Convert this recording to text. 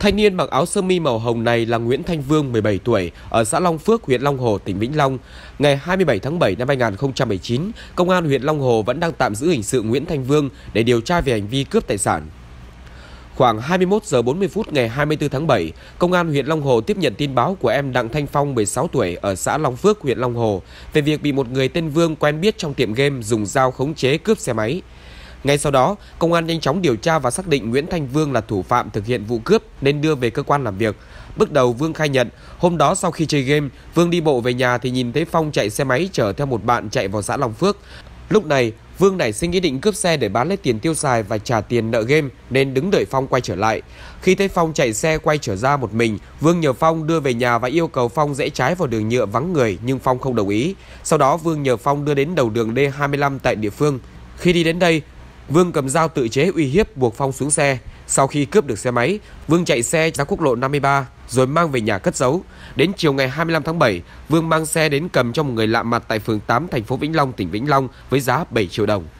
Thanh niên mặc áo sơ mi màu hồng này là Nguyễn Thanh Vương, 17 tuổi, ở xã Long Phước, huyện Long Hồ, tỉnh Vĩnh Long. Ngày 27 tháng 7 năm 2019, Công an huyện Long Hồ vẫn đang tạm giữ hình sự Nguyễn Thanh Vương để điều tra về hành vi cướp tài sản. Khoảng 21 giờ 40 phút ngày 24 tháng 7, Công an huyện Long Hồ tiếp nhận tin báo của em Đặng Thanh Phong 16 tuổi ở xã Long Phước, huyện Long Hồ về việc bị một người tên Vương quen biết trong tiệm game dùng dao khống chế cướp xe máy. Ngay sau đó, công an nhanh chóng điều tra và xác định Nguyễn Thanh Vương là thủ phạm thực hiện vụ cướp nên đưa về cơ quan làm việc. Bước đầu Vương khai nhận, hôm đó sau khi chơi game, Vương đi bộ về nhà thì nhìn thấy Phong chạy xe máy chở theo một bạn chạy vào xã Long Phước. Lúc này, Vương nảy sinh ý định cướp xe để bán lấy tiền tiêu xài và trả tiền nợ game nên đứng đợi Phong quay trở lại. Khi thấy Phong chạy xe quay trở ra một mình, Vương nhờ Phong đưa về nhà và yêu cầu Phong rẽ trái vào đường nhựa vắng người nhưng Phong không đồng ý. Sau đó Vương nhờ Phong đưa đến đầu đường D25 tại địa phương. Khi đi đến đây, Vương cầm dao tự chế uy hiếp buộc Phong xuống xe. Sau khi cướp được xe máy, Vương chạy xe ra quốc lộ 53 rồi mang về nhà cất giấu. Đến chiều ngày 25 tháng 7, Vương mang xe đến cầm cho một người lạ mặt tại phường 8 thành phố Vĩnh Long, tỉnh Vĩnh Long với giá 7 triệu đồng.